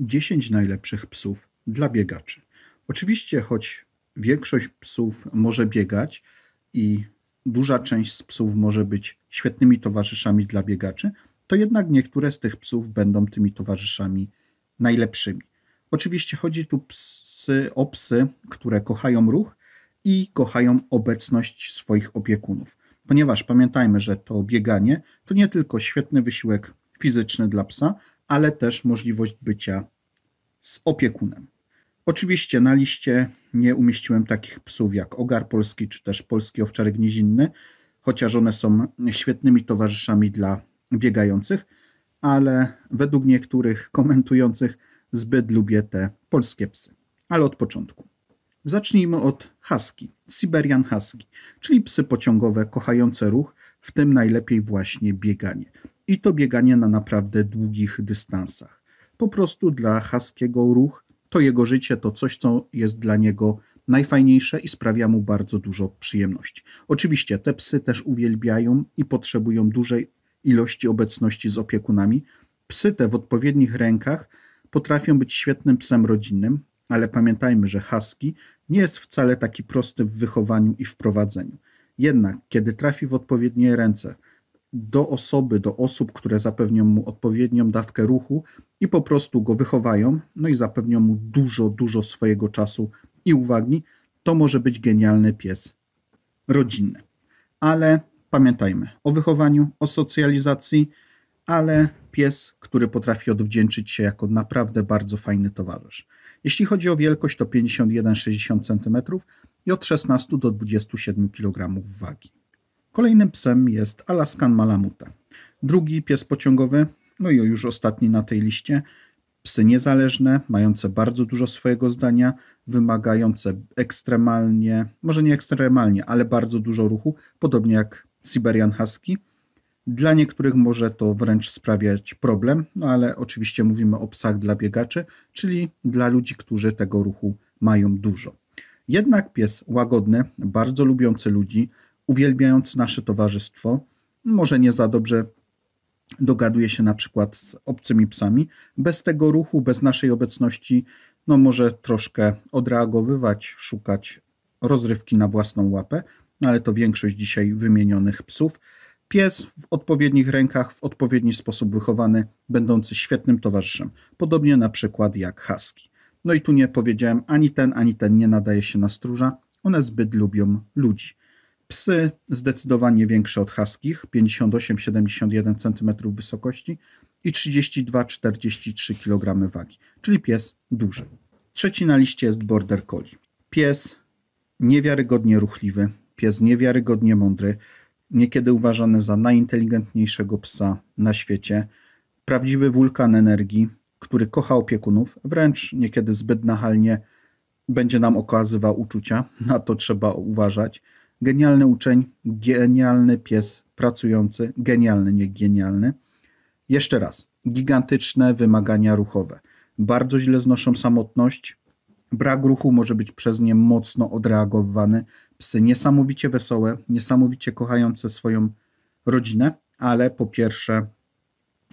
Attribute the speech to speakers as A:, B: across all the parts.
A: 10 najlepszych psów dla biegaczy. Oczywiście, choć większość psów może biegać i duża część z psów może być świetnymi towarzyszami dla biegaczy, to jednak niektóre z tych psów będą tymi towarzyszami najlepszymi. Oczywiście chodzi tu psy, o psy, które kochają ruch i kochają obecność swoich opiekunów, ponieważ pamiętajmy, że to bieganie to nie tylko świetny wysiłek fizyczny dla psa, ale też możliwość bycia z opiekunem. Oczywiście na liście nie umieściłem takich psów jak ogar polski czy też polski owczar nizinny, chociaż one są świetnymi towarzyszami dla biegających, ale według niektórych komentujących zbyt lubię te polskie psy. Ale od początku. Zacznijmy od husky, Siberian husky, czyli psy pociągowe kochające ruch, w tym najlepiej właśnie bieganie i to bieganie na naprawdę długich dystansach. Po prostu dla Haskiego ruch to jego życie, to coś, co jest dla niego najfajniejsze i sprawia mu bardzo dużo przyjemności. Oczywiście te psy też uwielbiają i potrzebują dużej ilości obecności z opiekunami. Psy te w odpowiednich rękach potrafią być świetnym psem rodzinnym, ale pamiętajmy, że husky nie jest wcale taki prosty w wychowaniu i wprowadzeniu. Jednak, kiedy trafi w odpowiednie ręce, do osoby, do osób, które zapewnią mu odpowiednią dawkę ruchu i po prostu go wychowają, no i zapewnią mu dużo, dużo swojego czasu i uwagi, to może być genialny pies rodzinny. Ale pamiętajmy o wychowaniu, o socjalizacji, ale pies, który potrafi odwdzięczyć się jako naprawdę bardzo fajny towarzysz. Jeśli chodzi o wielkość, to 51-60 cm i od 16 do 27 kg wagi. Kolejnym psem jest Alaskan Malamute. Drugi pies pociągowy, no i już ostatni na tej liście, psy niezależne, mające bardzo dużo swojego zdania, wymagające ekstremalnie, może nie ekstremalnie, ale bardzo dużo ruchu, podobnie jak Siberian Husky. Dla niektórych może to wręcz sprawiać problem, no ale oczywiście mówimy o psach dla biegaczy, czyli dla ludzi, którzy tego ruchu mają dużo. Jednak pies łagodny, bardzo lubiący ludzi, uwielbiając nasze towarzystwo, może nie za dobrze dogaduje się na przykład z obcymi psami, bez tego ruchu, bez naszej obecności, no może troszkę odreagowywać, szukać rozrywki na własną łapę, no ale to większość dzisiaj wymienionych psów. Pies w odpowiednich rękach, w odpowiedni sposób wychowany, będący świetnym towarzyszem, podobnie na przykład jak husky. No i tu nie powiedziałem ani ten, ani ten nie nadaje się na stróża, one zbyt lubią ludzi. Psy zdecydowanie większe od haskich, 58-71 cm wysokości i 32-43 kg wagi, czyli pies duży. Trzeci na liście jest Border Collie. Pies niewiarygodnie ruchliwy, pies niewiarygodnie mądry, niekiedy uważany za najinteligentniejszego psa na świecie, prawdziwy wulkan energii, który kocha opiekunów, wręcz niekiedy zbyt nachalnie będzie nam okazywał uczucia, na to trzeba uważać genialny uczeń, genialny pies pracujący, genialny, nie genialny. Jeszcze raz, gigantyczne wymagania ruchowe. Bardzo źle znoszą samotność. Brak ruchu może być przez nie mocno odreagowany. Psy niesamowicie wesołe, niesamowicie kochające swoją rodzinę, ale po pierwsze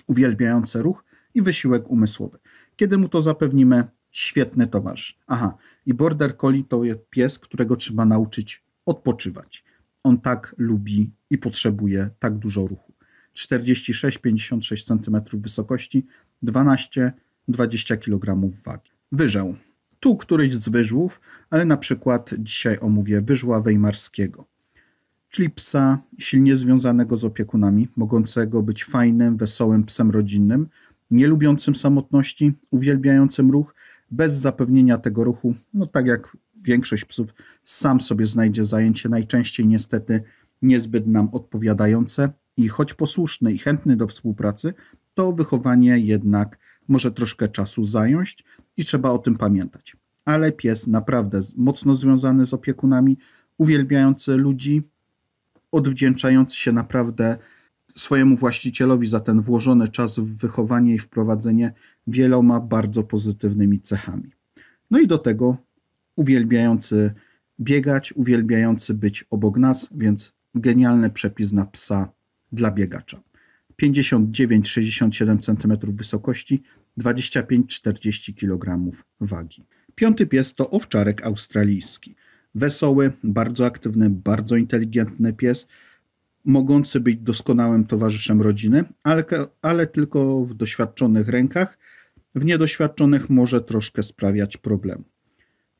A: uwielbiające ruch i wysiłek umysłowy. Kiedy mu to zapewnimy, świetny towarzysz. Aha, i Border Collie to jest pies, którego trzeba nauczyć odpoczywać. On tak lubi i potrzebuje tak dużo ruchu. 46-56 cm wysokości, 12-20 kg wagi. Wyżeł. Tu któryś z wyżłów, ale na przykład dzisiaj omówię wyżła wejmarskiego, czyli psa silnie związanego z opiekunami, mogącego być fajnym, wesołym psem rodzinnym, nie lubiącym samotności, uwielbiającym ruch, bez zapewnienia tego ruchu, no tak jak większość psów sam sobie znajdzie zajęcie, najczęściej niestety niezbyt nam odpowiadające i choć posłuszny i chętny do współpracy, to wychowanie jednak może troszkę czasu zająć i trzeba o tym pamiętać. Ale pies naprawdę mocno związany z opiekunami, uwielbiający ludzi, odwdzięczający się naprawdę swojemu właścicielowi za ten włożony czas w wychowanie i wprowadzenie wieloma bardzo pozytywnymi cechami. No i do tego uwielbiający biegać, uwielbiający być obok nas, więc genialny przepis na psa dla biegacza. 59-67 cm wysokości, 25-40 kg wagi. Piąty pies to owczarek australijski. Wesoły, bardzo aktywny, bardzo inteligentny pies, mogący być doskonałym towarzyszem rodziny, ale, ale tylko w doświadczonych rękach. W niedoświadczonych może troszkę sprawiać problem.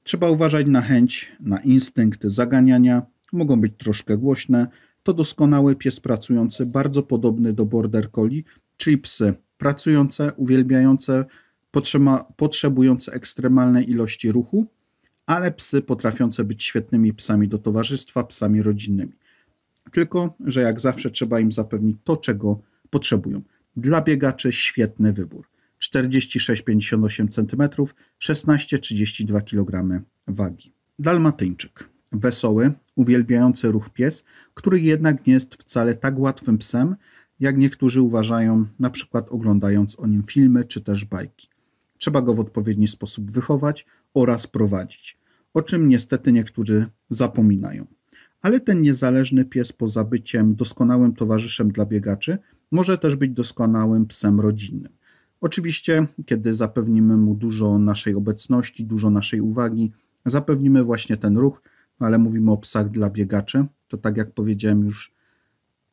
A: Trzeba uważać na chęć, na instynkt zaganiania, mogą być troszkę głośne. To doskonały pies pracujący, bardzo podobny do border collie, czyli psy pracujące, uwielbiające, potrzeba, potrzebujące ekstremalnej ilości ruchu, ale psy potrafiące być świetnymi psami do towarzystwa, psami rodzinnymi. Tylko, że jak zawsze trzeba im zapewnić to, czego potrzebują. Dla biegaczy świetny wybór. 46-58 cm, 16-32 kg wagi. Dalmatyńczyk. Wesoły, uwielbiający ruch pies, który jednak nie jest wcale tak łatwym psem, jak niektórzy uważają, na przykład oglądając o nim filmy czy też bajki. Trzeba go w odpowiedni sposób wychować oraz prowadzić, o czym niestety niektórzy zapominają. Ale ten niezależny pies poza byciem doskonałym towarzyszem dla biegaczy może też być doskonałym psem rodzinnym. Oczywiście, kiedy zapewnimy mu dużo naszej obecności, dużo naszej uwagi, zapewnimy właśnie ten ruch, ale mówimy o psach dla biegaczy. To tak jak powiedziałem już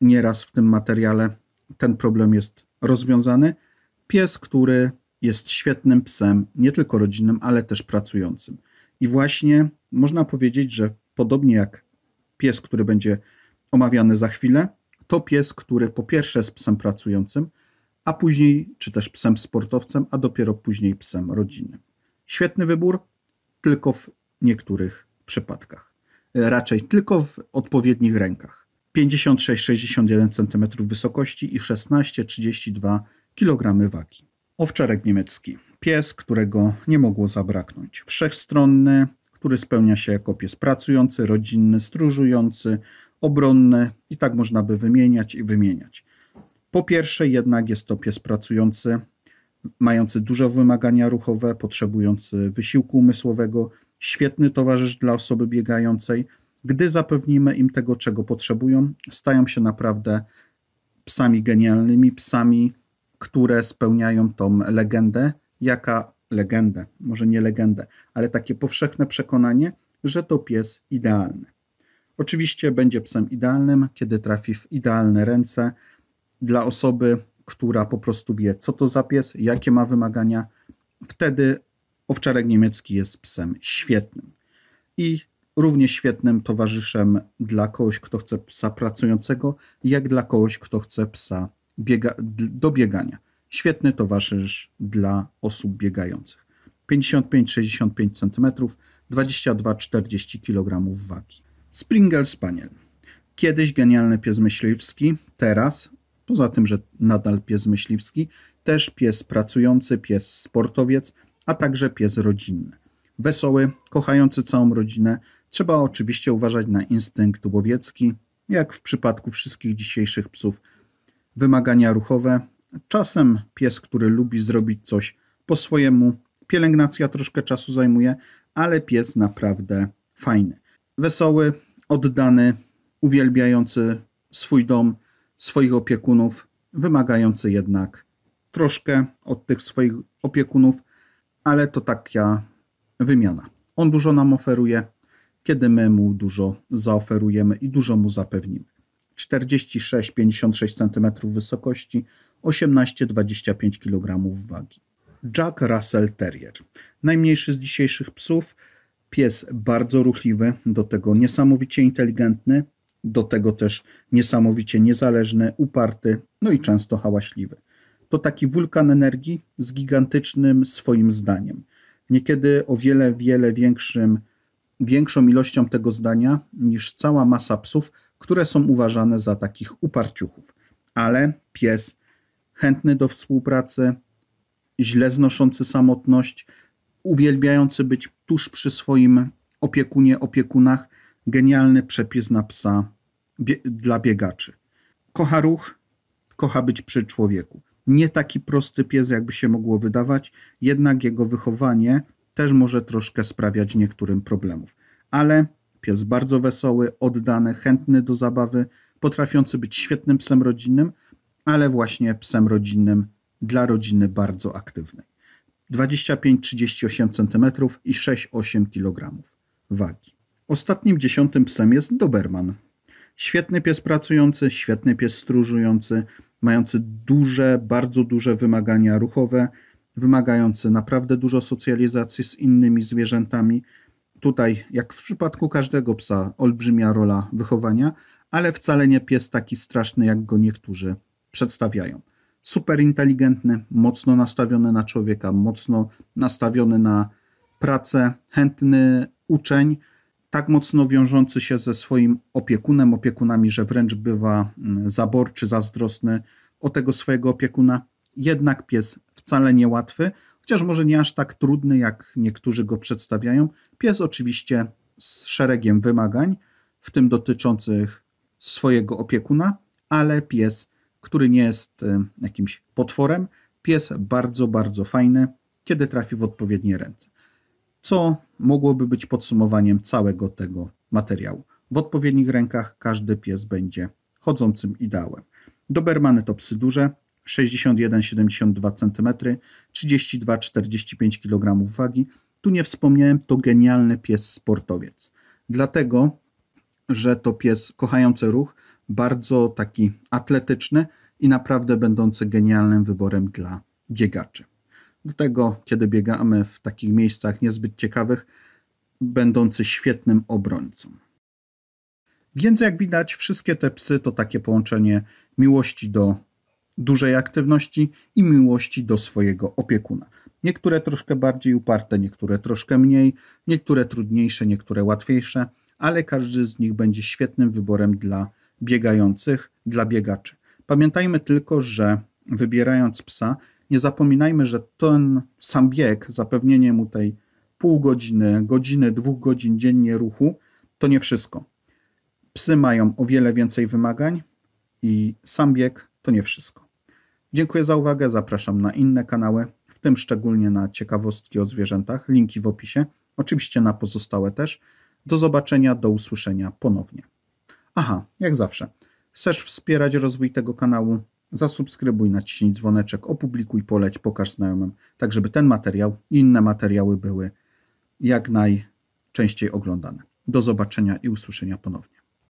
A: nieraz w tym materiale, ten problem jest rozwiązany. Pies, który jest świetnym psem, nie tylko rodzinnym, ale też pracującym. I właśnie można powiedzieć, że podobnie jak pies, który będzie omawiany za chwilę, to pies, który po pierwsze jest psem pracującym, a później, czy też psem sportowcem, a dopiero później psem rodzinnym. Świetny wybór, tylko w niektórych przypadkach. Raczej tylko w odpowiednich rękach. 56-61 cm wysokości i 16-32 kg wagi. Owczarek niemiecki. Pies, którego nie mogło zabraknąć. Wszechstronny, który spełnia się jako pies pracujący, rodzinny, stróżujący, obronny i tak można by wymieniać i wymieniać. Po pierwsze, jednak jest to pies pracujący, mający duże wymagania ruchowe, potrzebujący wysiłku umysłowego, świetny towarzysz dla osoby biegającej. Gdy zapewnimy im tego, czego potrzebują, stają się naprawdę psami genialnymi, psami, które spełniają tą legendę, jaka legendę, może nie legendę, ale takie powszechne przekonanie, że to pies idealny. Oczywiście będzie psem idealnym, kiedy trafi w idealne ręce, dla osoby, która po prostu wie, co to za pies, jakie ma wymagania, wtedy owczarek niemiecki jest psem świetnym. I równie świetnym towarzyszem dla kogoś, kto chce psa pracującego, jak dla kogoś, kto chce psa biega, do biegania. Świetny towarzysz dla osób biegających. 55-65 cm, 22-40 kg wagi. Springer Spaniel. Kiedyś genialny pies myśliwski, teraz Poza tym, że nadal pies myśliwski, też pies pracujący, pies sportowiec, a także pies rodzinny. Wesoły, kochający całą rodzinę, trzeba oczywiście uważać na instynkt łowiecki, jak w przypadku wszystkich dzisiejszych psów. Wymagania ruchowe, czasem pies, który lubi zrobić coś po swojemu, pielęgnacja troszkę czasu zajmuje, ale pies naprawdę fajny. Wesoły, oddany, uwielbiający swój dom, swoich opiekunów, wymagający jednak troszkę od tych swoich opiekunów, ale to taka wymiana. On dużo nam oferuje, kiedy my mu dużo zaoferujemy i dużo mu zapewnimy. 46-56 cm wysokości, 18-25 kg wagi. Jack Russell Terrier. Najmniejszy z dzisiejszych psów. Pies bardzo ruchliwy, do tego niesamowicie inteligentny, do tego też niesamowicie niezależny, uparty, no i często hałaśliwy. To taki wulkan energii z gigantycznym swoim zdaniem. Niekiedy o wiele, wiele większym, większą ilością tego zdania niż cała masa psów, które są uważane za takich uparciuchów. Ale pies chętny do współpracy, źle znoszący samotność, uwielbiający być tuż przy swoim opiekunie, opiekunach, genialny przepis na psa bie dla biegaczy. Kocha ruch, kocha być przy człowieku. Nie taki prosty pies, jakby się mogło wydawać, jednak jego wychowanie też może troszkę sprawiać niektórym problemów. Ale pies bardzo wesoły, oddany, chętny do zabawy, potrafiący być świetnym psem rodzinnym, ale właśnie psem rodzinnym dla rodziny bardzo aktywnej. 25-38 cm i 6-8 kg wagi. Ostatnim dziesiątym psem jest Doberman, Świetny pies pracujący, świetny pies stróżujący, mający duże, bardzo duże wymagania ruchowe, wymagający naprawdę dużo socjalizacji z innymi zwierzętami. Tutaj, jak w przypadku każdego psa, olbrzymia rola wychowania, ale wcale nie pies taki straszny, jak go niektórzy przedstawiają. Super inteligentny, mocno nastawiony na człowieka, mocno nastawiony na pracę, chętny uczeń, tak mocno wiążący się ze swoim opiekunem, opiekunami, że wręcz bywa mm, zaborczy, zazdrosny o tego swojego opiekuna. Jednak pies wcale niełatwy, chociaż może nie aż tak trudny, jak niektórzy go przedstawiają. Pies oczywiście z szeregiem wymagań, w tym dotyczących swojego opiekuna, ale pies, który nie jest y, jakimś potworem, pies bardzo, bardzo fajny, kiedy trafi w odpowiednie ręce co mogłoby być podsumowaniem całego tego materiału. W odpowiednich rękach każdy pies będzie chodzącym ideałem. Dobermany to psy duże, 61-72 cm, 32-45 kg wagi. Tu nie wspomniałem, to genialny pies sportowiec. Dlatego, że to pies kochający ruch, bardzo taki atletyczny i naprawdę będący genialnym wyborem dla biegaczy do tego, kiedy biegamy w takich miejscach niezbyt ciekawych, będący świetnym obrońcą. Więc jak widać, wszystkie te psy to takie połączenie miłości do dużej aktywności i miłości do swojego opiekuna. Niektóre troszkę bardziej uparte, niektóre troszkę mniej, niektóre trudniejsze, niektóre łatwiejsze, ale każdy z nich będzie świetnym wyborem dla biegających, dla biegaczy. Pamiętajmy tylko, że wybierając psa, nie zapominajmy, że ten sam bieg, zapewnienie mu tej pół godziny, godziny, dwóch godzin dziennie ruchu, to nie wszystko. Psy mają o wiele więcej wymagań i sam bieg to nie wszystko. Dziękuję za uwagę, zapraszam na inne kanały, w tym szczególnie na ciekawostki o zwierzętach, linki w opisie, oczywiście na pozostałe też. Do zobaczenia, do usłyszenia ponownie. Aha, jak zawsze. Chcesz wspierać rozwój tego kanału? zasubskrybuj, naciśnij dzwoneczek, opublikuj, poleć, pokaż znajomym, tak żeby ten materiał i inne materiały były jak najczęściej oglądane. Do zobaczenia i usłyszenia ponownie.